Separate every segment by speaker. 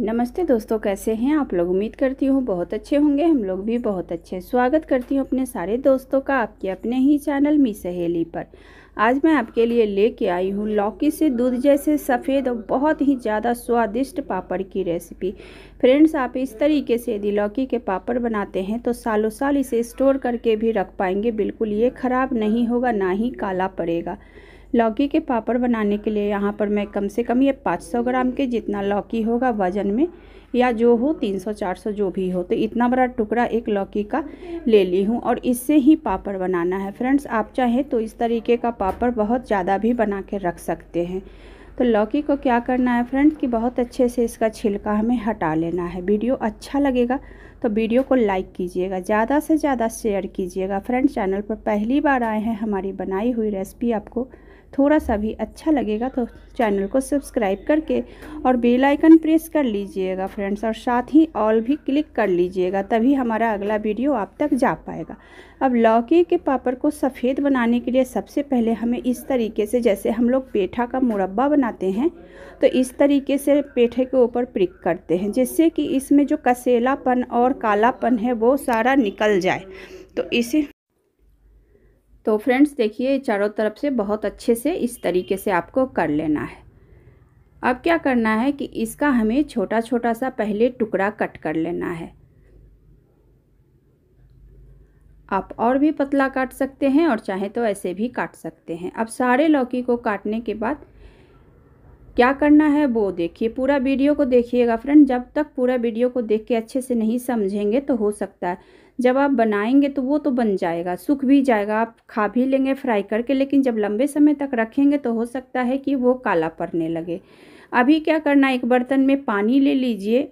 Speaker 1: नमस्ते दोस्तों कैसे हैं आप लोग उम्मीद करती हूँ बहुत अच्छे होंगे हम लोग भी बहुत अच्छे स्वागत करती हूँ अपने सारे दोस्तों का आपके अपने ही चैनल मी सहेली पर आज मैं आपके लिए लेके आई हूँ लौकी से दूध जैसे सफ़ेद और बहुत ही ज़्यादा स्वादिष्ट पापड़ की रेसिपी फ्रेंड्स आप इस तरीके से यदि लौकी के पापड़ बनाते हैं तो सालों साल इसे स्टोर करके भी रख पाएंगे बिल्कुल ये ख़राब नहीं होगा ना ही काला पड़ेगा लौकी के पापड़ बनाने के लिए यहाँ पर मैं कम से कम ये 500 ग्राम के जितना लौकी होगा वज़न में या जो हो 300-400 जो भी हो तो इतना बड़ा टुकड़ा एक लौकी का ले ली हूँ और इससे ही पापड़ बनाना है फ्रेंड्स आप चाहें तो इस तरीके का पापड़ बहुत ज़्यादा भी बना के रख सकते हैं तो लौकी को क्या करना है फ्रेंड्स कि बहुत अच्छे से इसका छिलका हमें हटा लेना है वीडियो अच्छा लगेगा तो वीडियो को लाइक कीजिएगा ज़्यादा से ज़्यादा शेयर कीजिएगा फ्रेंड्स चैनल पर पहली बार आए हैं हमारी बनाई हुई रेसिपी आपको थोड़ा सा भी अच्छा लगेगा तो चैनल को सब्सक्राइब करके और बेल आइकन प्रेस कर लीजिएगा फ्रेंड्स और साथ ही ऑल भी क्लिक कर लीजिएगा तभी हमारा अगला वीडियो आप तक जा पाएगा अब लौकी के पापड़ को सफ़ेद बनाने के लिए सबसे पहले हमें इस तरीके से जैसे हम लोग पेठा का मुरब्बा बनाते हैं तो इस तरीके से पेठे के ऊपर प्रिक करते हैं जिससे कि इसमें जो कसेलापन और कालापन है वो सारा निकल जाए तो इसे तो फ्रेंड्स देखिए चारों तरफ से बहुत अच्छे से इस तरीके से आपको कर लेना है अब क्या करना है कि इसका हमें छोटा छोटा सा पहले टुकड़ा कट कर लेना है आप और भी पतला काट सकते हैं और चाहे तो ऐसे भी काट सकते हैं अब सारे लौकी को काटने के बाद क्या करना है वो देखिए पूरा वीडियो को देखिएगा फ्रेंड जब तक पूरा वीडियो को देख के अच्छे से नहीं समझेंगे तो हो सकता है जब आप बनाएंगे तो वो तो बन जाएगा सूख भी जाएगा आप खा भी लेंगे फ्राई करके लेकिन जब लंबे समय तक रखेंगे तो हो सकता है कि वो काला पड़ने लगे अभी क्या करना है एक बर्तन में पानी ले लीजिए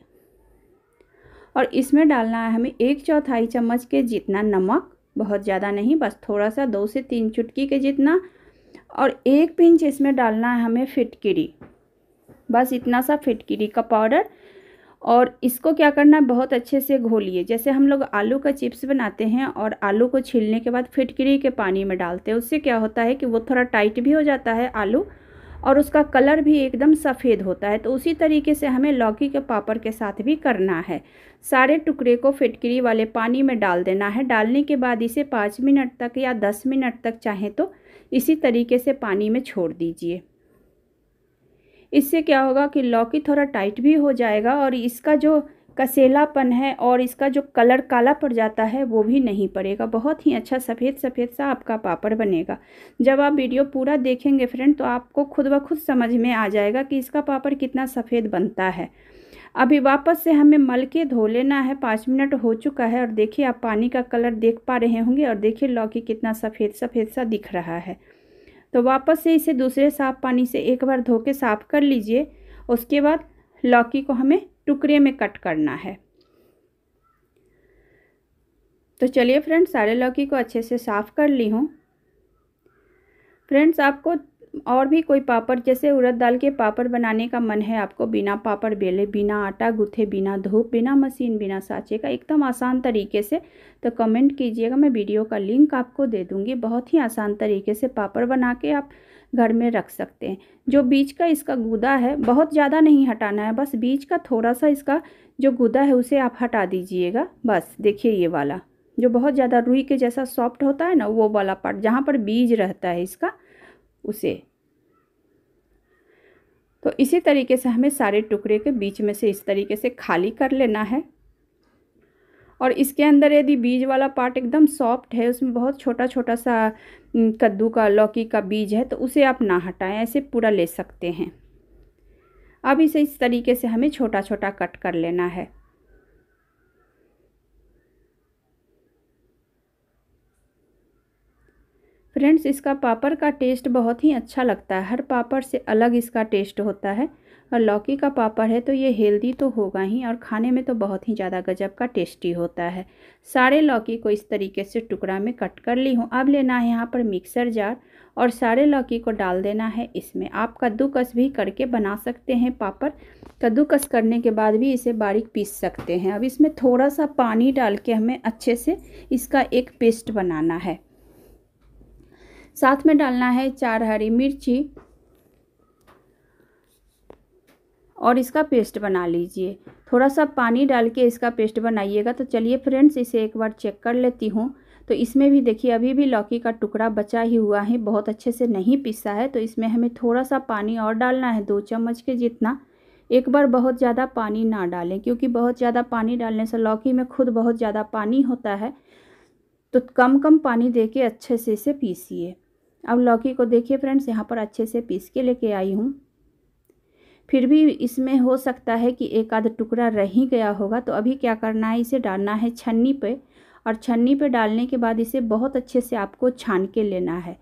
Speaker 1: और इसमें डालना है हमें एक चौथाई चम्मच के जितना नमक बहुत ज़्यादा नहीं बस थोड़ा सा दो से तीन चुटकी के जितना और एक पिंच इसमें डालना है हमें फिटकिरी बस इतना सा फिटकिरी का पाउडर और इसको क्या करना है बहुत अच्छे से घोलिए जैसे हम लोग आलू का चिप्स बनाते हैं और आलू को छीलने के बाद फिटकरी के पानी में डालते हैं उससे क्या होता है कि वो थोड़ा टाइट भी हो जाता है आलू और उसका कलर भी एकदम सफ़ेद होता है तो उसी तरीके से हमें लौकी के पापड़ के साथ भी करना है सारे टुकड़े को फिटकरी वाले पानी में डाल देना है डालने के बाद इसे पाँच मिनट तक या दस मिनट तक चाहें तो इसी तरीके से पानी में छोड़ दीजिए इससे क्या होगा कि लौकी थोड़ा टाइट भी हो जाएगा और इसका जो कसेलापन है और इसका जो कलर काला पड़ जाता है वो भी नहीं पड़ेगा बहुत ही अच्छा सफ़ेद सफ़ेद सा आपका पापड़ बनेगा जब आप वीडियो पूरा देखेंगे फ्रेंड तो आपको खुद ब खुद समझ में आ जाएगा कि इसका पापड़ कितना सफ़ेद बनता है अभी वापस से हमें मल के धो लेना है पाँच मिनट हो चुका है और देखिए आप पानी का कलर देख पा रहे होंगे और देखिए लौकी कितना सफ़ेद सफ़ेद सा दिख रहा है तो वापस से इसे दूसरे साफ पानी से एक बार धो के साफ़ कर लीजिए उसके बाद लौकी को हमें टुकड़े में कट करना है तो चलिए फ्रेंड्स सारे लौकी को अच्छे से साफ़ कर ली हूँ फ्रेंड्स आपको और भी कोई पापड़ जैसे उड़द दाल के पापड़ बनाने का मन है आपको बिना पापड़ बेले बिना आटा गुथे बिना धूप बिना मशीन बिना साँचे का एकदम आसान तरीके से तो कमेंट कीजिएगा मैं वीडियो का लिंक आपको दे दूँगी बहुत ही आसान तरीके से पापड़ बना के आप घर में रख सकते हैं जो बीज का इसका गुदा है बहुत ज़्यादा नहीं हटाना है बस बीज का थोड़ा सा इसका जो गुदा है उसे आप हटा दीजिएगा बस देखिए ये वाला जो बहुत ज़्यादा रुई के जैसा सॉफ्ट होता है ना वो वाला पार्ट जहाँ पर बीज रहता है इसका उसे तो इसी तरीके से हमें सारे टुकड़े के बीच में से इस तरीके से खाली कर लेना है और इसके अंदर यदि बीज वाला पार्ट एकदम सॉफ्ट है उसमें बहुत छोटा छोटा सा कद्दू का लौकी का बीज है तो उसे आप ना हटाएं ऐसे पूरा ले सकते हैं अब इसे इस तरीके से हमें छोटा छोटा कट कर लेना है फ्रेंड्स इसका पापड़ का टेस्ट बहुत ही अच्छा लगता है हर पापड़ से अलग इसका टेस्ट होता है और लौकी का पापड़ है तो ये हेल्दी तो होगा ही और खाने में तो बहुत ही ज़्यादा गजब का टेस्टी होता है सारे लौकी को इस तरीके से टुकड़ा में कट कर ली हूँ अब लेना है यहाँ पर मिक्सर जार और सारे लौकी को डाल देना है इसमें आप कद्दूकस भी करके बना सकते हैं पापड़ कद्दूकस करने के बाद भी इसे बारीक पीस सकते हैं अब इसमें थोड़ा सा पानी डाल के हमें अच्छे से इसका एक पेस्ट बनाना है साथ में डालना है चार हरी मिर्ची और इसका पेस्ट बना लीजिए थोड़ा सा पानी डाल के इसका पेस्ट बनाइएगा तो चलिए फ्रेंड्स इसे एक बार चेक कर लेती हूँ तो इसमें भी देखिए अभी भी लौकी का टुकड़ा बचा ही हुआ है बहुत अच्छे से नहीं पिसा है तो इसमें हमें थोड़ा सा पानी और डालना है दो चम्मच के जितना एक बार बहुत ज़्यादा पानी ना डालें क्योंकि बहुत ज़्यादा पानी डालने से लौकी में खुद बहुत ज़्यादा पानी होता है तो कम कम पानी दे के अच्छे से इसे पीसीए अब लौकी को देखिए फ्रेंड्स यहाँ पर अच्छे से पीस के लेके आई हूँ फिर भी इसमें हो सकता है कि एक आध टुकड़ा रह ही गया होगा तो अभी क्या करना है इसे डालना है छन्नी पे और छन्नी पे डालने के बाद इसे बहुत अच्छे से आपको छान के लेना है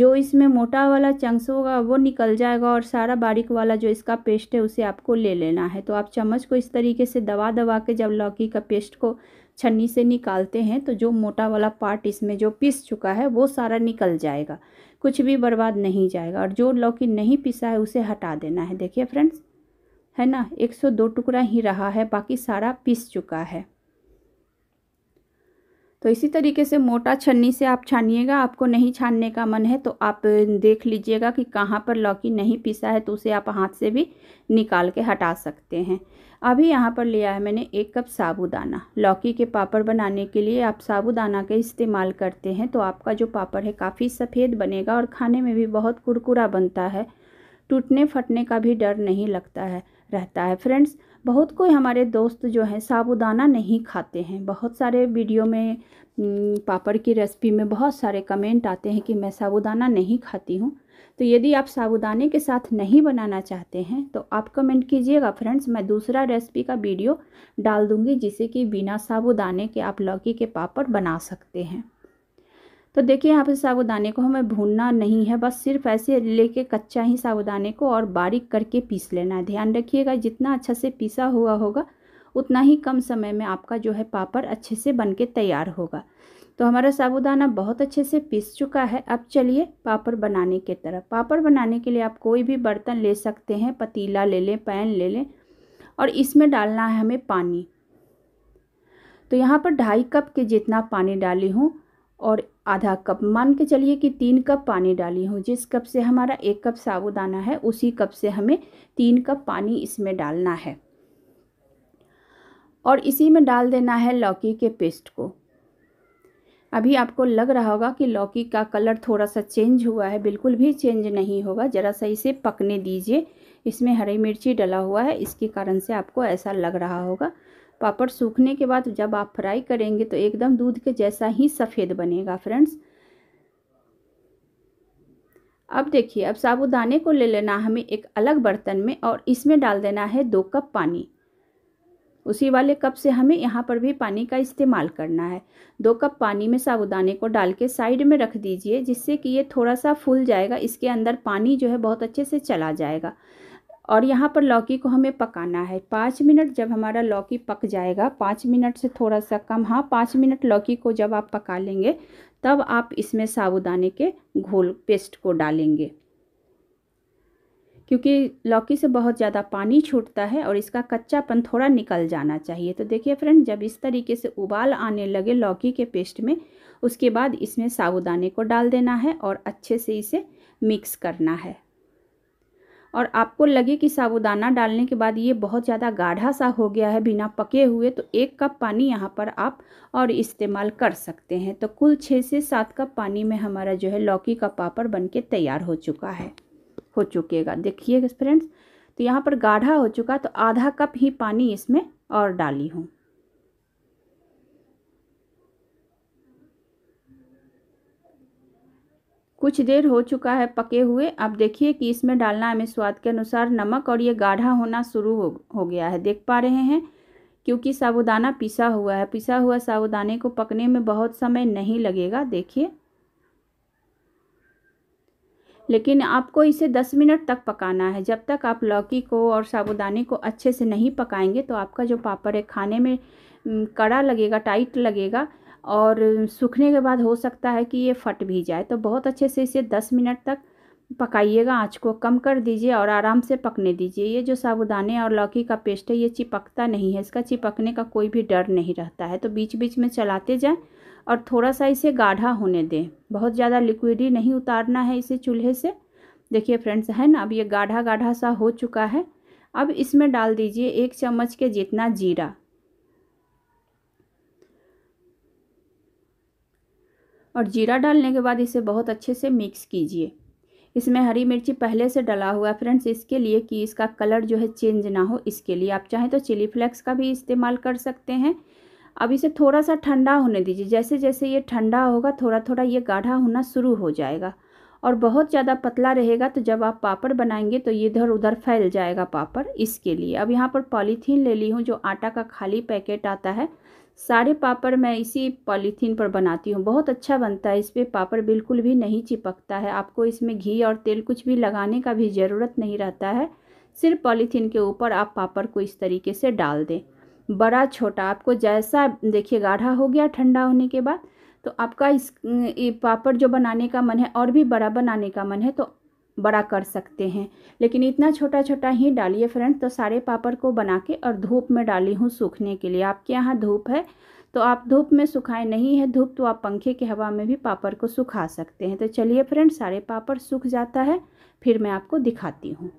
Speaker 1: जो इसमें मोटा वाला चंक्स होगा वो निकल जाएगा और सारा बारीक वाला जो इसका पेस्ट है उसे आपको ले लेना है तो आप चम्मच को इस तरीके से दबा दबा के जब लौकी का पेस्ट को छन्नी से निकालते हैं तो जो मोटा वाला पार्ट इसमें जो पिस चुका है वो सारा निकल जाएगा कुछ भी बर्बाद नहीं जाएगा और जो लौकी नहीं पिसा है उसे हटा देना है देखिए फ्रेंड्स है ना 102 टुकड़ा ही रहा है बाकी सारा पिस चुका है तो इसी तरीके से मोटा छन्नी से आप छानिएगा आपको नहीं छानने का मन है तो आप देख लीजिएगा कि कहाँ पर लौकी नहीं पिसा है तो उसे आप हाथ से भी निकाल के हटा सकते हैं अभी यहाँ पर लिया है मैंने एक कप साबूदाना लौकी के पापड़ बनाने के लिए आप साबूदाना का इस्तेमाल करते हैं तो आपका जो पापड़ है काफ़ी सफ़ेद बनेगा और खाने में भी बहुत कुरकुरा बनता है टूटने फटने का भी डर नहीं लगता है रहता है फ्रेंड्स बहुत कोई हमारे दोस्त जो हैं साबुदाना नहीं खाते हैं बहुत सारे वीडियो में पापड़ की रेसिपी में बहुत सारे कमेंट आते हैं कि मैं साबुदाना नहीं खाती हूँ तो यदि आप साबुदाने के साथ नहीं बनाना चाहते हैं तो आप कमेंट कीजिएगा फ्रेंड्स मैं दूसरा रेसिपी का वीडियो डाल दूँगी जिसे कि बिना साबुदाने के आप लौकी के पापड़ बना सकते हैं तो देखिए यहाँ पे साबुदाने को हमें भूनना नहीं है बस सिर्फ ऐसे लेके कच्चा ही साबुदाने को और बारीक करके पीस लेना है ध्यान रखिएगा जितना अच्छा से पीसा हुआ होगा उतना ही कम समय में आपका जो है पापड़ अच्छे से बन के तैयार होगा तो हमारा साबुदाना बहुत अच्छे से पीस चुका है अब चलिए पापड़ बनाने के तरफ पापड़ बनाने के लिए आप कोई भी बर्तन ले सकते हैं पतीला ले लें पैन ले लें और इसमें डालना है हमें पानी तो यहाँ पर ढाई कप के जितना पानी डाली हूँ और आधा कप मान के चलिए कि तीन कप पानी डाली हूँ जिस कप से हमारा एक कप साबुदाना है उसी कप से हमें तीन कप पानी इसमें डालना है और इसी में डाल देना है लौकी के पेस्ट को अभी आपको लग रहा होगा कि लौकी का कलर थोड़ा सा चेंज हुआ है बिल्कुल भी चेंज नहीं होगा ज़रा सा इसे पकने दीजिए इसमें हरी मिर्ची डला हुआ है इसके कारण से आपको ऐसा लग रहा होगा पापड़ सूखने के बाद जब आप फ्राई करेंगे तो एकदम दूध के जैसा ही सफ़ेद बनेगा फ्रेंड्स अब देखिए अब साबुदाने को ले लेना हमें एक अलग बर्तन में और इसमें डाल देना है दो कप पानी उसी वाले कप से हमें यहाँ पर भी पानी का इस्तेमाल करना है दो कप पानी में साबुदाने को डाल के साइड में रख दीजिए जिससे कि ये थोड़ा सा फूल जाएगा इसके अंदर पानी जो है बहुत अच्छे से चला जाएगा और यहाँ पर लौकी को हमें पकाना है पाँच मिनट जब हमारा लौकी पक जाएगा पाँच मिनट से थोड़ा सा कम हाँ पाँच मिनट लौकी को जब आप पका लेंगे तब आप इसमें साबुदाने के घोल पेस्ट को डालेंगे क्योंकि लौकी से बहुत ज़्यादा पानी छूटता है और इसका कच्चापन थोड़ा निकल जाना चाहिए तो देखिए फ्रेंड जब इस तरीके से उबाल आने लगे लौकी के पेस्ट में उसके बाद इसमें साबुदाने को डाल देना है और अच्छे से इसे मिक्स करना है और आपको लगे कि साबुदाना डालने के बाद ये बहुत ज़्यादा गाढ़ा सा हो गया है बिना पके हुए तो एक कप पानी यहाँ पर आप और इस्तेमाल कर सकते हैं तो कुल छः से सात कप पानी में हमारा जो है लौकी का पापड़ बन के तैयार हो चुका है हो चुकेगा देखिएगा फ्रेंड्स तो यहाँ पर गाढ़ा हो चुका तो आधा कप ही पानी इसमें और डाली हूँ कुछ देर हो चुका है पके हुए अब देखिए कि इसमें डालना हमें स्वाद के अनुसार नमक और ये गाढ़ा होना शुरू हो हो गया है देख पा रहे हैं क्योंकि साबुदाना पिसा हुआ है पिसा हुआ साबुदाने को पकने में बहुत समय नहीं लगेगा देखिए लेकिन आपको इसे 10 मिनट तक पकाना है जब तक आप लौकी को और साबुदाने को अच्छे से नहीं पकाएंगे तो आपका जो पापड़ है खाने में कड़ा लगेगा टाइट लगेगा और सूखने के बाद हो सकता है कि ये फट भी जाए तो बहुत अच्छे से इसे दस मिनट तक पकाइएगा आँच को कम कर दीजिए और आराम से पकने दीजिए ये जो साबुदाने और लौकी का पेस्ट है ये चिपकता नहीं है इसका चिपकने का कोई भी डर नहीं रहता है तो बीच बीच में चलाते जाए और थोड़ा सा इसे गाढ़ा होने दें बहुत ज़्यादा लिक्विड ही नहीं उतारना है इसे चूल्हे से देखिए फ्रेंड्स है ना अब ये गाढ़ा गाढ़ा सा हो चुका है अब इसमें डाल दीजिए एक चम्मच के जितना जीरा और जीरा डालने के बाद इसे बहुत अच्छे से मिक्स कीजिए इसमें हरी मिर्ची पहले से डला हुआ है फ्रेंड्स इसके लिए कि इसका कलर जो है चेंज ना हो इसके लिए आप चाहें तो चिली फ्लेक्स का भी इस्तेमाल कर सकते हैं अब इसे थोड़ा सा ठंडा होने दीजिए जैसे जैसे ये ठंडा होगा थोड़ा थोड़ा ये गाढ़ा होना शुरू हो जाएगा और बहुत ज़्यादा पतला रहेगा तो जब आप पापड़ बनाएंगे तो ये इधर उधर फैल जाएगा पापड़ इसके लिए अब यहाँ पर पॉलीथीन ले ली हूँ जो आटा का खाली पैकेट आता है सारे पापड़ मैं इसी पॉलीथीन पर बनाती हूँ बहुत अच्छा बनता है इस पर पापड़ बिल्कुल भी नहीं चिपकता है आपको इसमें घी और तेल कुछ भी लगाने का भी ज़रूरत नहीं रहता है सिर्फ पॉलीथीन के ऊपर आप पापड़ को इस तरीके से डाल दें बड़ा छोटा आपको जैसा देखिए गाढ़ा हो गया ठंडा होने के बाद तो आपका इस पापड़ जो बनाने का मन है और भी बड़ा बनाने का मन है तो बड़ा कर सकते हैं लेकिन इतना छोटा छोटा ही डालिए फ्रेंड तो सारे पापड़ को बना के और धूप में डाली हूँ सूखने के लिए आपके यहाँ धूप है तो आप धूप में सुखाए नहीं है धूप तो आप पंखे की हवा में भी पापड़ को सुखा सकते हैं तो चलिए फ्रेंड सारे पापड़ सूख जाता है फिर मैं आपको दिखाती हूँ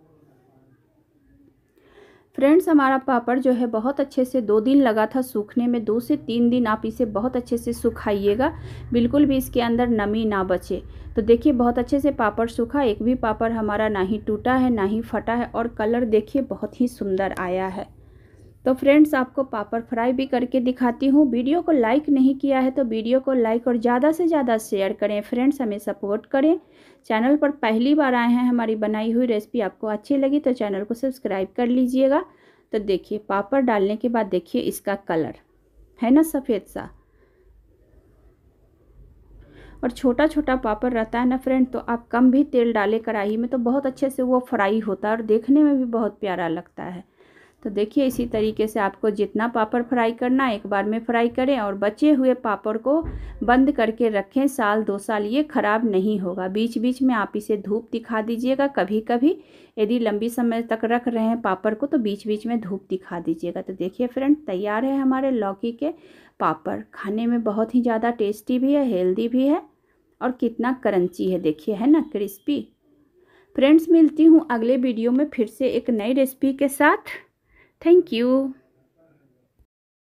Speaker 1: फ्रेंड्स हमारा पापड़ जो है बहुत अच्छे से दो दिन लगा था सूखने में दो से तीन दिन आप इसे बहुत अच्छे से सुखाइएगा बिल्कुल भी इसके अंदर नमी ना बचे तो देखिए बहुत अच्छे से पापड़ सूखा एक भी पापड़ हमारा ना ही टूटा है ना ही फटा है और कलर देखिए बहुत ही सुंदर आया है तो फ्रेंड्स आपको पापड़ फ्राई भी करके दिखाती हूँ वीडियो को लाइक नहीं किया है तो वीडियो को लाइक और ज़्यादा से ज़्यादा शेयर करें फ्रेंड्स हमें सपोर्ट करें चैनल पर पहली बार आए हैं हमारी बनाई हुई रेसिपी आपको अच्छी लगी तो चैनल को सब्सक्राइब कर लीजिएगा तो देखिए पापड़ डालने के बाद देखिए इसका कलर है ना सफ़ेद सा और छोटा छोटा पापड़ रहता है ना फ्रेंड तो आप कम भी तेल डालें कढ़ाई में तो बहुत अच्छे से वो फ्राई होता है और देखने में भी बहुत प्यारा लगता है तो देखिए इसी तरीके से आपको जितना पापड़ फ्राई करना है एक बार में फ्राई करें और बचे हुए पापड़ को बंद करके रखें साल दो साल ये ख़राब नहीं होगा बीच बीच में आप इसे धूप दिखा दीजिएगा कभी कभी यदि लंबी समय तक रख रहे हैं पापड़ को तो बीच बीच में धूप दिखा दीजिएगा तो देखिए फ्रेंड तैयार है हमारे लौकी के पापड़ खाने में बहुत ही ज़्यादा टेस्टी भी है हेल्दी भी है और कितना करंची है देखिए है ना क्रिस्पी फ्रेंड्स मिलती हूँ अगले वीडियो में फिर से एक नई रेसिपी के साथ Thank you.